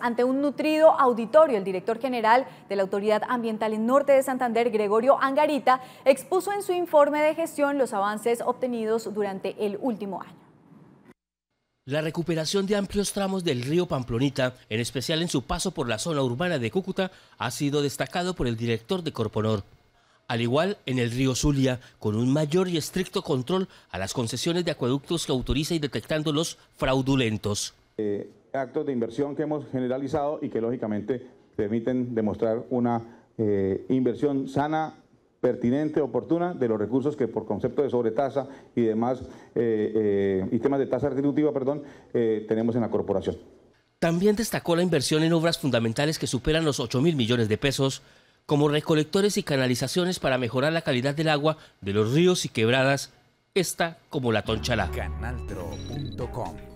Ante un nutrido auditorio, el director general de la Autoridad Ambiental en Norte de Santander, Gregorio Angarita, expuso en su informe de gestión los avances obtenidos durante el último año. La recuperación de amplios tramos del río Pamplonita, en especial en su paso por la zona urbana de Cúcuta, ha sido destacado por el director de Corponor. Al igual, en el río Zulia, con un mayor y estricto control a las concesiones de acueductos que autoriza y detectando los fraudulentos. Eh, actos de inversión que hemos generalizado y que lógicamente permiten demostrar una eh, inversión sana, pertinente, oportuna de los recursos que por concepto de sobretasa y demás eh, eh, y temas de tasa retributiva, perdón, tenemos en la corporación. También destacó la inversión en obras fundamentales que superan los 8 mil millones de pesos, como recolectores y canalizaciones para mejorar la calidad del agua de los ríos y quebradas, esta como la tonchala. Canaltro.com